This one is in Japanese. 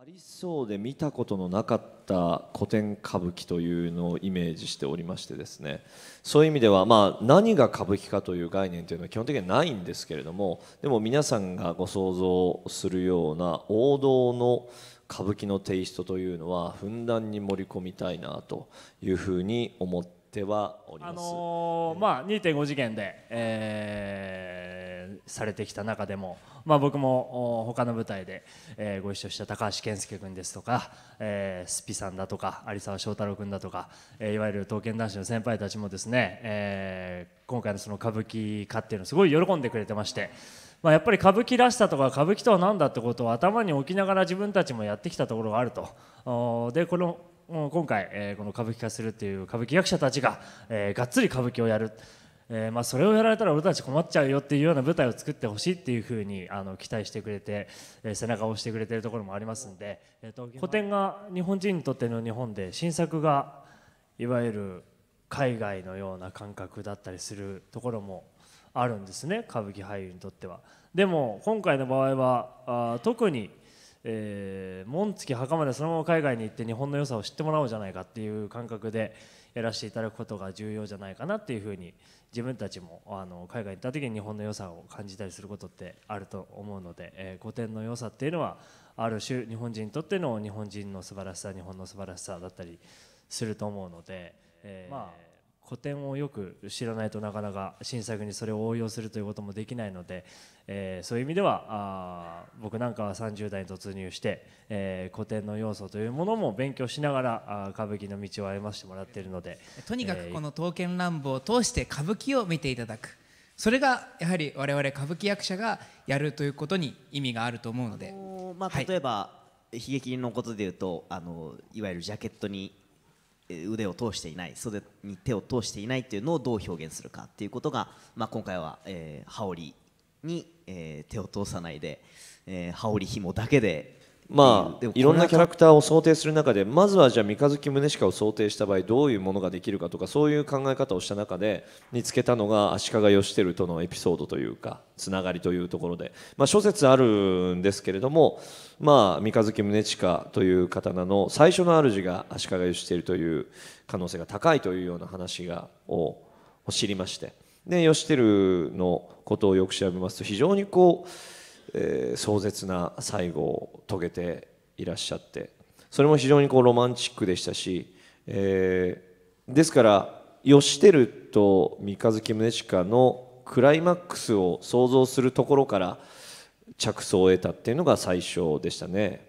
ありそうで見たことのなかった古典歌舞伎というのをイメージしておりましてですねそういう意味ではまあ何が歌舞伎かという概念というのは基本的にはないんですけれどもでも皆さんがご想像するような王道の歌舞伎のテイストというのはふんだんに盛り込みたいなというふうに思ってはおります。あのー、まあ、2.5次元で、えーされてきた中でも、まあ、僕も他の舞台で、えー、ご一緒した高橋健介君ですとか、えー、スピさんだとか有沢翔太郎君だとか、えー、いわゆる刀剣男子の先輩たちもですね、えー、今回のその歌舞伎化っていうのをすごい喜んでくれてまして。まあ、やっぱり歌舞伎らしさとか歌舞伎とは何だってことを頭に置きながら自分たちもやってきたところがあるとでこの今回、えー、この歌舞伎化するっていう歌舞伎役者たちが、えー、がっつり歌舞伎をやるえー、まあ、それをやられたら俺たち困っちゃうよっていうような舞台を作ってほしいっていうふうにあの期待してくれて、えー、背中を押してくれてるところもありますんで、えーと、と古典が日本人にとっての日本で新作がいわゆる海外のような感覚だったりするところもあるんですね歌舞伎俳優にとっては。でも今回の場合はあ特にえー、紋付き袴でそのまま海外に行って日本の良さを知ってもらおうじゃないかっていう感覚でやらせていただくことが重要じゃないかなっていうふうに自分たちもあの海外に行った時に日本の良さを感じたりすることってあると思うので、えー、古典の良さっていうのはある種日本人にとっての日本人の素晴らしさ日本の素晴らしさだったりすると思うので、えー、まあ古典をよく知らないとなかなか新作にそれを応用するということもできないので、えー、そういう意味ではあ僕なんかは30代に突入して、えー、古典の要素というものも勉強しながらあ歌舞伎の道を歩ませてもらっているのでとにかくこの「刀剣乱舞」を通して歌舞伎を見ていただく。それがやはり我々歌舞伎役者がやるということに意味があると思うので、あのー、まあ、例えば、はい、悲劇のことでいうとあのいわゆるジャケットに腕を通していない袖に手を通していないというのをどう表現するかっていうことが、まあ、今回は、えー、羽織に、えー、手を通さないで、えー、羽織紐だけでまあいろんなキャラクターを想定する中でまずはじゃあ三日月宗近を想定した場合どういうものができるかとかそういう考え方をした中で見つけたのが足利義輝とのエピソードというかつながりというところで、まあ、諸説あるんですけれども、まあ、三日月宗近という刀の最初の主が足利義輝という可能性が高いというような話がを知りましてで義輝のことをよく調べますと非常にこうえー、壮絶な最後を遂げていらっしゃってそれも非常にこうロマンチックでしたし、えー、ですから義輝と三日月宗近のクライマックスを想像するところから着想を得たっていうのが最初でしたね。